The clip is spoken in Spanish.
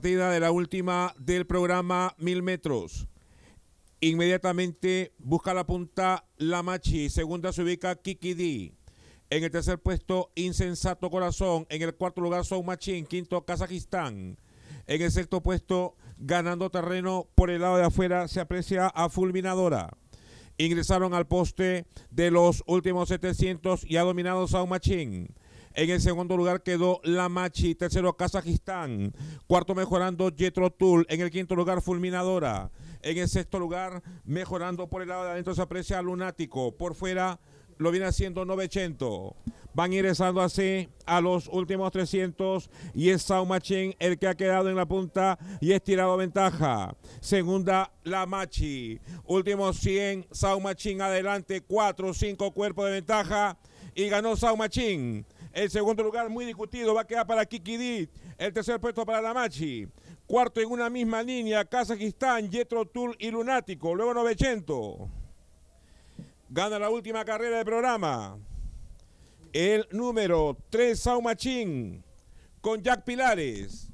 partida de la última del programa Mil Metros. Inmediatamente busca la punta La Machi. Segunda se ubica Kiki D. En el tercer puesto, Insensato Corazón. En el cuarto lugar, Son Machín. Quinto, Kazajistán. En el sexto puesto, ganando terreno por el lado de afuera, se aprecia a Fulminadora. Ingresaron al poste de los últimos 700 y ha dominado Son Machín. En el segundo lugar quedó La Machi. Tercero, Kazajistán. Cuarto, mejorando Jetro Tool. En el quinto lugar, Fulminadora. En el sexto lugar, mejorando por el lado de adentro, se aprecia Lunático. Por fuera, lo viene haciendo 900. Van ingresando así a los últimos 300 y es Machín el que ha quedado en la punta y es tirado ventaja. Segunda, La Machi. Últimos 100, Machín adelante, Cuatro, cinco cuerpos de ventaja y ganó Saumachin. El segundo lugar, muy discutido, va a quedar para Kikidi. El tercer puesto para Lamachi. Cuarto en una misma línea, Kazajistán, Yetro Tool y Lunático. Luego 900. Gana la última carrera del programa. El número 3, Saumachín, con Jack Pilares.